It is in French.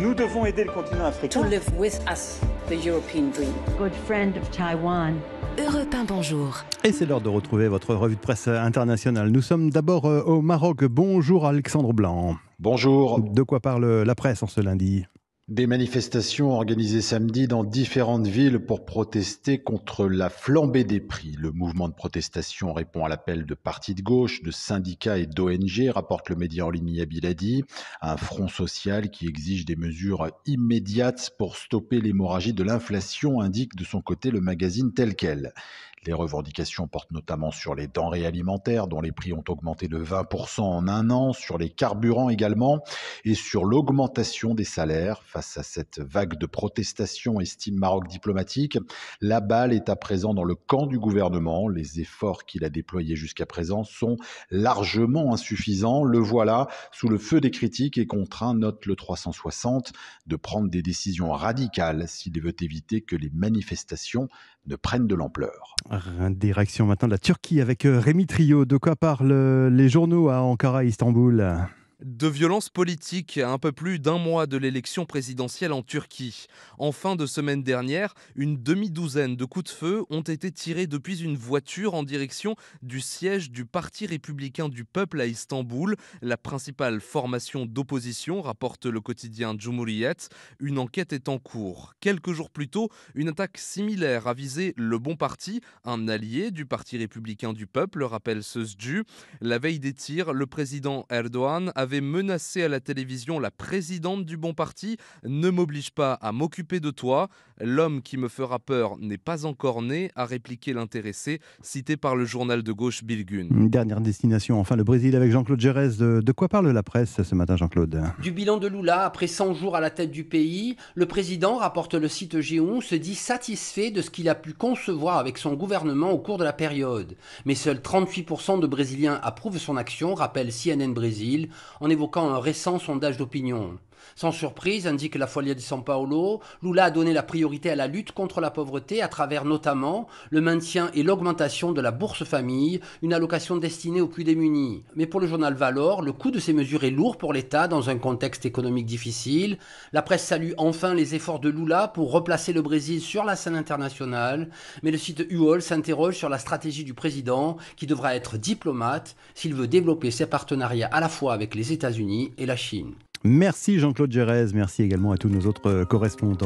Nous devons aider le continent africain. Good friend of Taiwan. Europe bonjour. Et c'est l'heure de retrouver votre revue de presse internationale. Nous sommes d'abord euh, au Maroc. Bonjour Alexandre Blanc. Bonjour. De quoi parle la presse en ce lundi des manifestations organisées samedi dans différentes villes pour protester contre la flambée des prix. Le mouvement de protestation répond à l'appel de partis de gauche, de syndicats et d'ONG, rapporte le média en ligne Adi. un front social qui exige des mesures immédiates pour stopper l'hémorragie de l'inflation, indique de son côté le magazine tel quel. Les revendications portent notamment sur les denrées alimentaires, dont les prix ont augmenté de 20% en un an, sur les carburants également, et sur l'augmentation des salaires face à cette vague de protestations, estime Maroc diplomatique. La balle est à présent dans le camp du gouvernement. Les efforts qu'il a déployés jusqu'à présent sont largement insuffisants. Le voilà sous le feu des critiques et contraint, note le 360, de prendre des décisions radicales s'il veut éviter que les manifestations ne prennent de l'ampleur. Direction maintenant de la Turquie avec euh, Rémi Trio. De quoi parlent euh, les journaux à Ankara, Istanbul de violences politiques à un peu plus d'un mois de l'élection présidentielle en Turquie. En fin de semaine dernière, une demi-douzaine de coups de feu ont été tirés depuis une voiture en direction du siège du Parti républicain du peuple à Istanbul, la principale formation d'opposition, rapporte le quotidien Cumhuriyet. Une enquête est en cours. Quelques jours plus tôt, une attaque similaire a visé le Bon Parti, un allié du Parti républicain du peuple, rappelle Sözcü. La veille des tirs, le président Erdogan avait avait menacé à la télévision la présidente du bon parti Ne m'oblige pas à m'occuper de toi. L'homme qui me fera peur n'est pas encore né, a répliqué l'intéressé, cité par le journal de gauche Bilgun. Une dernière destination, enfin le Brésil avec Jean-Claude Gérès. De, quoi parle la presse ce matin, Jean-Claude Du bilan de Lula après 100 jours à la tête du pays, le président, rapporte le site g 1 se dit satisfait de ce qu'il a pu concevoir avec son gouvernement au cours de la période. Mais seuls 38% de Brésiliens approuvent son action, rappelle CNN Brésil en évoquant un récent sondage d'opinion. Sans surprise, indique la Folia de San Paolo, Lula a donné la priorité à la lutte contre la pauvreté à travers notamment le maintien et l'augmentation de la bourse famille, une allocation destinée aux plus démunis. Mais pour le journal Valor, le coût de ces mesures est lourd pour l'État dans un contexte économique difficile. La presse salue enfin les efforts de Lula pour replacer le Brésil sur la scène internationale, mais le site UOL s'interroge sur la stratégie du président qui devra être diplomate s'il veut développer ses partenariats à la fois avec les États-Unis et la Chine. Merci Jean-Claude Gérez, merci également à tous nos autres euh, correspondants.